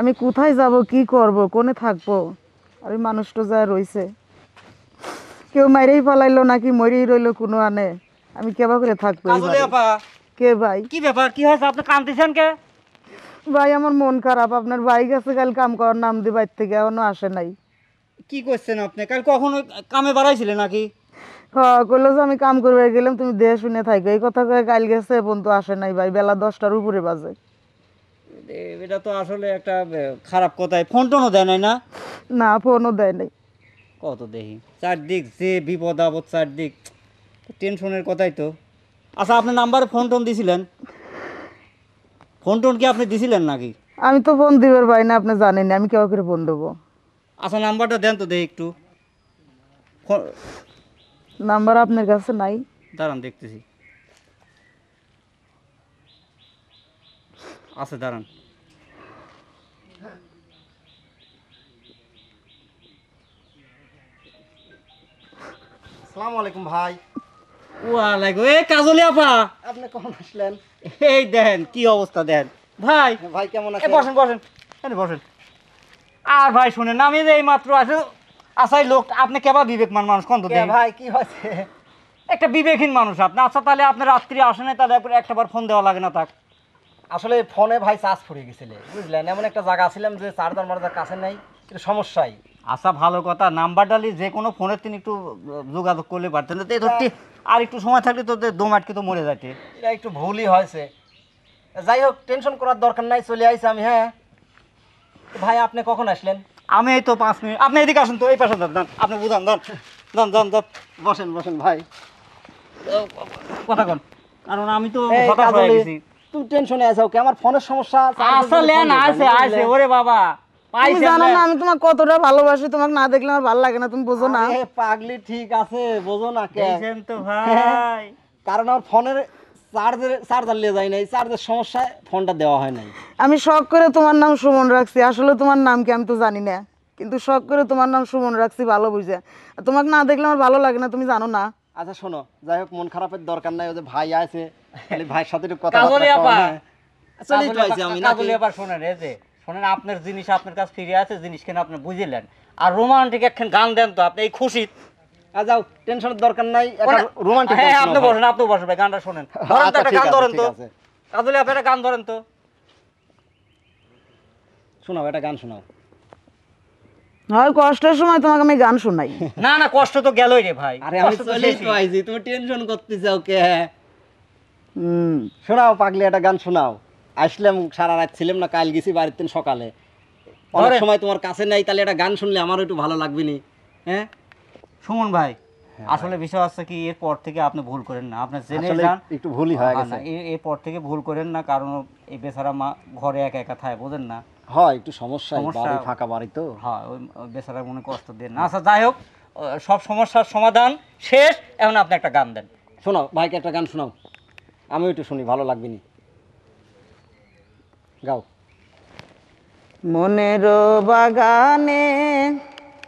আমি কোথায় যাব কি করব কোনে থাকবো আর ওই যা রয়েছে কেউ মাইরেই পালাইলো নাকি মরেই রইলো কোনো আনে আমি কেবা করে থাকবো কে ভাই কি ব্যাপার কি হয়েছে আপনি কান্দিছেন কে ভাই আমার মন খারাপ আপনার ভাই গেছে কাল কাম করার নাম দিয়ে বাইর থেকে এখনো আসে নাই কি করছেন আপনি কাল কখনো কামে বাড়াইছিলেন নাকি কইলো যে আমি কাম করবে গেলাম তুমি দেহে শুনে থাকো এই কথা কয়ে কাল গেছে এখন তো আসে নাই ভাই বেলা দশটার উপরে বাজে এটা তো আসলে একটা খারাপ কথাই ফোন টোনও দেয় নাই না না ফোনও দেয় নাই কত দেখি চারদিক যে বিপদ আপদ চারদিক টেনশনের কথাই তো আচ্ছা আপনার নাম্বারে ফোন টোন দিছিলেন ফোন টোন কি আপনি দিছিলেন নাকি আমি তো ফোন দিবার পাই না আপনি জানেন না আমি কাউকে ফোন দেবো আচ্ছা নাম্বারটা দেন তো দেখি একটু নাম্বার আপনার কাছে নাই দাঁড়ান দেখতেছি আছে দাঁড়ান আলাইকুম ভাই আর ভাই যে এই মাত্র আসাই লোক আপনি কেবা বিবেকমান মানুষ ভাই কি একটা বিবেকহীন মানুষ আপনি আচ্ছা তাহলে আপনার রাত্রি আসেন তাহলে বার ফোন দেওয়া লাগে না তাক আসলে ফোনে ভাই চার্জ ফুরিয়ে গেছিলে বুঝলেন এমন একটা জায়গা আসলাম যে চার্জার মার্জার কাছে নাই এটা সমস্যাই আচ্ছা ভালো কথা নাম্বার ডালি যে কোনো ফোনের তিনি একটু যোগাযোগ করলে পারতেন তো এই ধরতে আর একটু সময় থাকলে তো দম আটকে তো মরে যাইতে এটা একটু ভুলই হয়েছে যাই হোক টেনশন করার দরকার নাই চলে আইসি আমি হ্যাঁ ভাই আপনি কখন আসলেন আমি এই তো পাঁচ মিনিট আপনি এদিকে আসুন তো এই পাশে দান আপনি বুঝান দান দান দান বসেন বসেন ভাই কথা কন কারণ আমি তো কথা হয়ে গেছি তুই টেনশনে আছো আমার ফোনের সমস্যা আছে লেন আছে আছে ওরে বাবা আমি তোমাকে কতটা ভালোবাসি তোমাকে না দেখলে আমার ভালো লাগে না তুমি বোঝো না পাগলি ঠিক আছে বোঝো না কারণ আমার ফোনের নাই চার্জের সমস্যায় ফোনটা দেওয়া হয় নাই আমি শখ করে তোমার নাম সুমন রাখছি আসলে তোমার নাম কি আমি তো জানি না কিন্তু শখ করে তোমার নাম সুমন রাখছি ভালো বুঝে তোমাকে না দেখলে আমার ভালো লাগে না তুমি জানো না আচ্ছা শোনো যাই হোক মন খারাপের দরকার নাই ওদের যে ভাই আছে খালি ভাইয়ের সাথে একটু কথা হ্যাঁ। শোনেন শোনেন আপনার জিনিস আপনার কাছে জিনিস আপনি আর রোমান্টিক গান দেন তো আপনি খুশি টেনশনের দরকার নাই হ্যাঁ, গানটা শোনেন আচ্ছা, গান ধরেন একটা গান ধরেন তো শোনাও এটা গান শোনাও হয় কষ্টের সময় তোমাকে আমি গান শোনাই না না কষ্ট তো গেলই রে ভাই আরে আমি তুমি টেনশন হুম শোনাও পাগলি একটা গান শোনাও আসলাম সারা রাত ছিলাম না কাল গেছি বাড়ির দিন সকালে অনেক সময় তোমার কাছে নাই তাহলে একটা গান শুনলে আমারও একটু ভালো লাগবে নি হ্যাঁ সুমন ভাই হ্যাঁ আসলে বিষয় আছে কি এরপর থেকে আপনি ভুল করেন না আপনি জেনে যান একটু ভুলই হয়ে গেছে এরপর থেকে ভুল করেন না কারণ এই বেচারা মা ঘরে একা একা থায় বোঝেন না হয় একটু সমস্যা বাড়ি ফাঁকা বাড়ি তো হ্যাঁ ওই বেচারা মনে কষ্ট দেন না আচ্ছা যাই হোক সব সমস্যার সমাধান শেষ এখন আপনি একটা গান দেন শোনাও ভাইকে একটা গান শোনাও আমিও একটু শুনি ভালো লাগবে নি গাও মনের বাগানে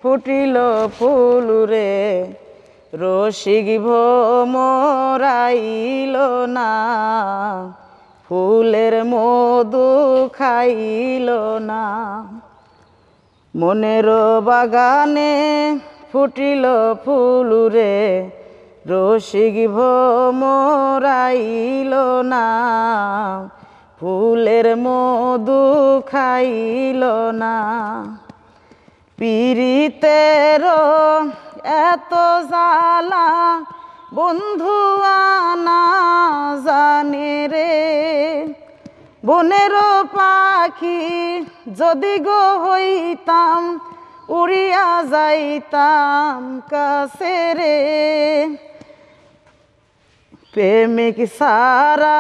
ফুটিল ফুল রে রসিক ভো মরাইল না ফুলের মধু খাইল না মনের বাগানে ফুটিল ফুলুরে রসিক ভোমরাইল না ফুলের মধু খাইল না পিরিতের এত জ্বালা বন্ধু আনা জানে রে বনের পাখি যদি গো হইতাম উড়িয়া যাইতাম কাছে রে প্রেমিক সারা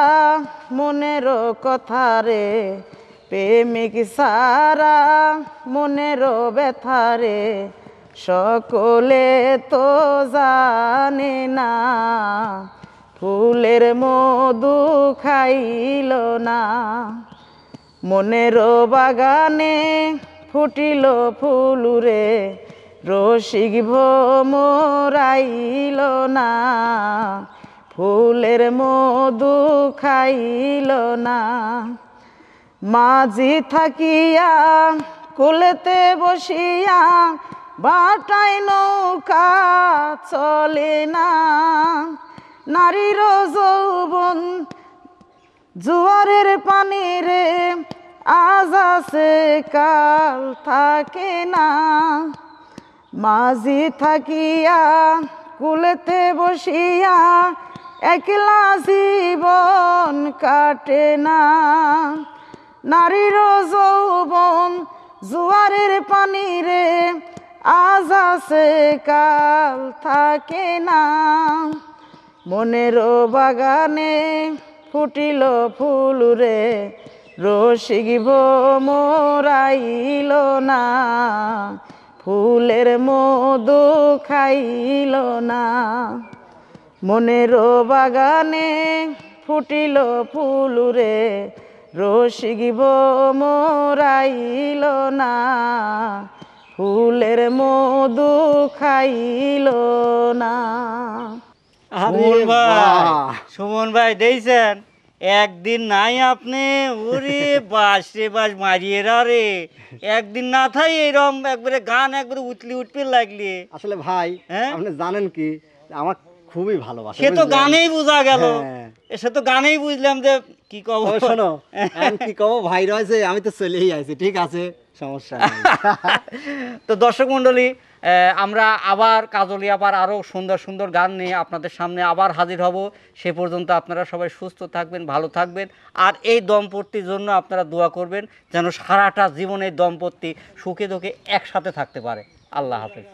মনের কথা রে প্রেমিক সারা মনের ব্যথা রে সকলে তো জানে না ফুলের মধু খাইল না মনের বাগানে ফুটিল ফুলুরে রসিক ভোমরাইল না ফুলের মধু খাইল না মাঝি থাকিয়া কুলেতে বসিয়া বাটাই নৌকা চলে না নারী যৌবন জুয়ারের পানিরে আজ আছে কাল থাকে না মাঝি থাকিয়া কুলেতে বসিয়া একলা জীবন কাটে না নারীর যৌবন জুয়ারের পানিরে আছে কাল থাকে না মনের বাগানে ফুটিল ফুল রে রসিগিব মোরাইল না ফুলের মধু খাইল না মনের বাগানে ফুটিল ফুল রে রসিগিব মোরাইল না ফুলের মধু খাইল না সুমন ভাই সুমন ভাই দেখছেন একদিন নাই আপনি ওরে বাস রে বাস মারিয়ে রে একদিন না থাই এইরকম একবারে গান একবারে উতলি উঠবে লাগলি আসলে ভাই হ্যাঁ আপনি জানেন কি আমার খুবই ভালোবাসে সে তো গানেই বোঝা গেল হ্যাঁ। সে তো গানেই বুঝলাম যে কি কব শোনো কি কব ভাই রয়েছে আমি তো চলেই আছি ঠিক আছে সমস্যা তো দর্শক মণ্ডলী আমরা আবার কাজলি আবার আরও সুন্দর সুন্দর গান নিয়ে আপনাদের সামনে আবার হাজির হব সে পর্যন্ত আপনারা সবাই সুস্থ থাকবেন ভালো থাকবেন আর এই দম্পতির জন্য আপনারা দোয়া করবেন যেন সারাটা জীবনের দম্পতি সুখে দুঃখে একসাথে থাকতে পারে আল্লাহ হাফেজ